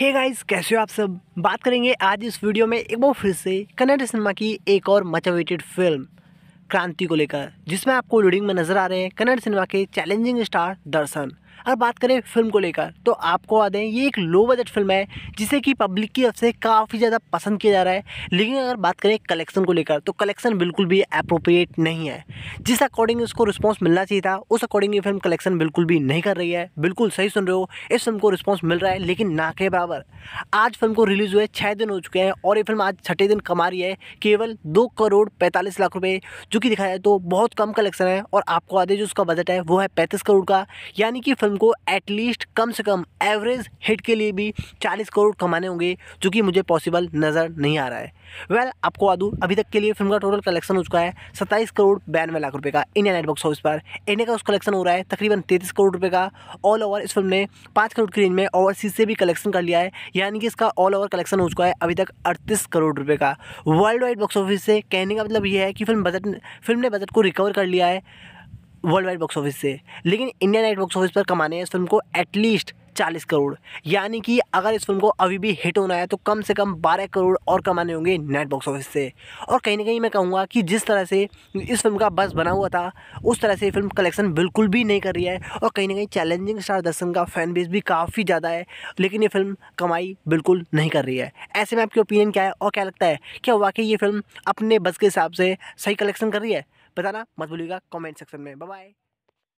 hey guys कैसे हो आप सब बात करेंगे आज इस वीडियो में एक बार फिर से कन्नड़ सिनेमा की एक और मच अवेटेड फिल्म क्रांति को लेकर जिसमें आपको रीडिंग में नजर आ रहे हैं कन्नड़ सिनेमा के चैलेंजिंग स्टार दर्शन अगर बात करें फिल्म को लेकर तो आपको आ दें ये एक लो बजट फिल्म है जिसे कि पब्लिक की तरफ से काफ़ी ज़्यादा पसंद किया जा रहा है लेकिन अगर बात करें कलेक्शन को लेकर तो कलेक्शन बिल्कुल भी अप्रोप्रिएट नहीं है जिस अकॉर्डिंग उसको रिस्पॉन्स मिलना चाहिए था उस अकॉर्डिंग ये फिल्म कलेक्शन बिल्कुल भी नहीं कर रही है बिल्कुल सही सुन रहे हो इस फिल्म को रिस्पॉन्स मिल रहा है लेकिन ना के बराबर आज फिल्म को रिलीज़ हुए छः दिन हो चुके हैं और ये फिल्म आज छठे दिन कमा रही है केवल दो करोड़ पैंतालीस लाख रुपये जो कि दिखाया जाए तो बहुत कम कलेक्शन है और आपको है जो उसका बजट है वो है पैंतीस करोड़ का यानी कि फिल्म फिल्म को एटलीस्ट कम से कम एवरेज हिट के लिए भी 40 करोड़ कमाने होंगे जो कि मुझे पॉसिबल नज़र नहीं आ रहा है वेल well, आपको आदू अभी तक के लिए फिल्म का टोटल कलेक्शन हो चुका है सत्ताईस करोड़ बयानवे लाख रुपए का इंडिया नेटबॉक्स हाउस पर इंडिया का उस कलेक्शन हो रहा है तकरीबन तैंतीस करोड़ रुपए का ऑल ओवर इस फिल्म ने पाँच करोड़ की रेंज में ओवरसीज से भी कलेक्शन कर लिया है यानी कि इसका ऑल ओवर कलेक्शन हो चुका है अभी तक अड़तीस करोड़ रुपये का वर्ल्ड वाइड बॉक्स ऑफिस से कहने का मतलब यह है कि फिल्म बजट फिल्म ने बजट को रिकवर कर लिया है वर्ल्ड वाइड बॉक्स ऑफिस से लेकिन इंडियन नाइट बॉक्स ऑफिस पर कमाने है इस फिल्म को एटलीस्ट चालीस करोड़ यानी कि अगर इस फिल्म को अभी भी हिट होना है तो कम से कम बारह करोड़ और कमाने होंगे नेट बॉक्स ऑफिस से और कहीं ना कहीं मैं कहूँगा कि जिस तरह से इस फिल्म का बस बना हुआ था उस तरह से फिल्म कलेक्शन बिल्कुल भी नहीं कर रही है और कहीं ना कहीं चैलेंजिंग स्टार दर्शन का फैन बेस भी काफ़ी ज़्यादा है लेकिन ये फिल्म कमाई बिल्कुल नहीं कर रही है ऐसे में आपकी ओपिनियन क्या है और क्या लगता है क्या वाकई ये फिल्म अपने बस के हिसाब से सही कलेक्शन कर रही है बताना मत भूलिएगा कमेंट सेक्शन में बाय